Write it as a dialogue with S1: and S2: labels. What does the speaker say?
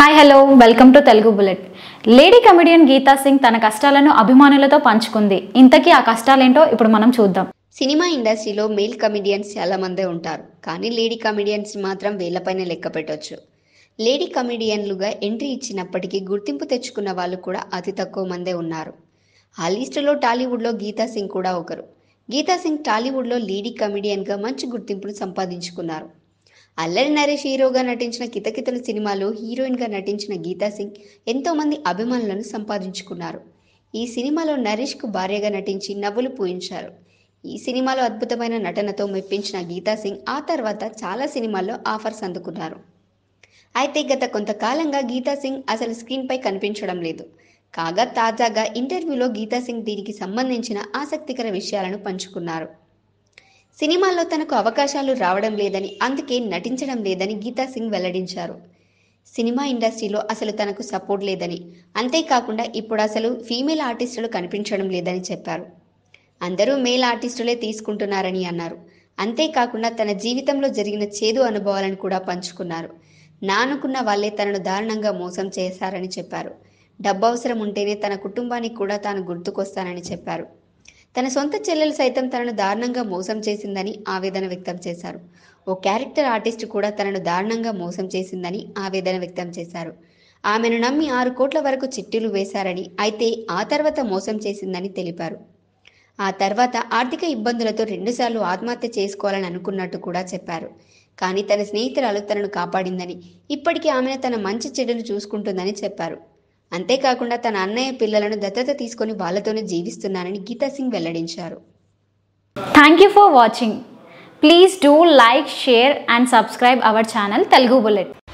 S1: hi hello welcome to Telugu bullet lady comedian Geeta Singh తన కష్టాలను అభిమానులతో పంచుకుంది ఇంతకీ ఆ కష్టాలేంటో ఇప్పుడు మనం చూద్దాం సినిమా ఇండస్ట్రీలో మేల్ కమెడియన్స్ మందే ఉంటారు కానీ లేడీ కమెడియన్స్ మాత్రం వేలపైన లెక్క పెట్టవచ్చు లేడీ కమెడియన్లుగా ఎంట్రీ ఇచ్చినప్పటికీ గుర్తింపు తెచ్చుకున్న వాళ్ళు కూడా అతి తక్కువ మందే ఉన్నారు ఆ లిస్టులో టాలీవుడ్లో గీతా సింగ్ కూడా ఒకరు గీతా సింగ్ టాలీవుడ్లో లేడీ కమెడియన్గా మంచి గుర్తింపును సంపాదించుకున్నారు అల్లరి నరేష్ హీరోగా నటించిన కితకితల సినిమాలో హీరోయిన్గా నటించిన గీతా సింగ్ ఎంతోమంది అభిమానులను సంపాదించుకున్నారు ఈ సినిమాలో నరేష్కు భార్యగా నటించి నవ్వులు పూయించారు ఈ సినిమాలో అద్భుతమైన నటనతో మెప్పించిన గీతా సింగ్ ఆ తర్వాత చాలా సినిమాల్లో ఆఫర్స్ అందుకున్నారు అయితే గత కొంతకాలంగా గీతా సింగ్ అసలు స్క్రీన్పై కనిపించడం లేదు కాగా తాజాగా ఇంటర్వ్యూలో గీతా సింగ్ దీనికి సంబంధించిన ఆసక్తికర విషయాలను పంచుకున్నారు సినిమాల్లో తనకు అవకాశాలు రావడం లేదని అందుకే నటించడం లేదని గీతా సింగ్ వెల్లడించారు సినిమా ఇండస్ట్రీలో అసలు తనకు సపోర్ట్ లేదని అంతేకాకుండా ఇప్పుడు అసలు ఫీమేల్ ఆర్టిస్టులు కనిపించడం లేదని చెప్పారు అందరూ మేల్ ఆర్టిస్టులే తీసుకుంటున్నారని అన్నారు అంతేకాకుండా తన జీవితంలో జరిగిన చేదు అనుభవాలను కూడా పంచుకున్నారు నానుకున్న వాళ్ళే తనను దారుణంగా మోసం చేశారని చెప్పారు డబ్బు అవసరం ఉంటేనే తన కుటుంబానికి కూడా తాను గుర్తుకొస్తానని చెప్పారు తన సొంత చెల్లెలు సైతం తనను దారుణంగా మోసం చేసిందని ఆవేదన వ్యక్తం చేశారు ఓ క్యారెక్టర్ ఆర్టిస్ట్ కూడా తనను దారుణంగా మోసం చేసిందని ఆవేదన వ్యక్తం చేశారు ఆమెను నమ్మి ఆరు కోట్ల వరకు చిట్టులు వేశారని అయితే ఆ తర్వాత మోసం చేసిందని తెలిపారు ఆ తర్వాత ఆర్థిక ఇబ్బందులతో రెండుసార్లు ఆత్మహత్య చేసుకోవాలని అనుకున్నట్టు కూడా చెప్పారు కానీ తన స్నేహితురాలు తనను కాపాడిందని ఇప్పటికీ ఆమెను తన మంచి చెడును చూసుకుంటుందని చెప్పారు అంతేకాకుండా తన అన్నయ్య పిల్లలను దత్తత తీసుకొని వాళ్ళతోనే జీవిస్తున్నానని గీతా సింగ్ వెల్లడించారు thank you for watching please do like share and subscribe our channel Telugu bullet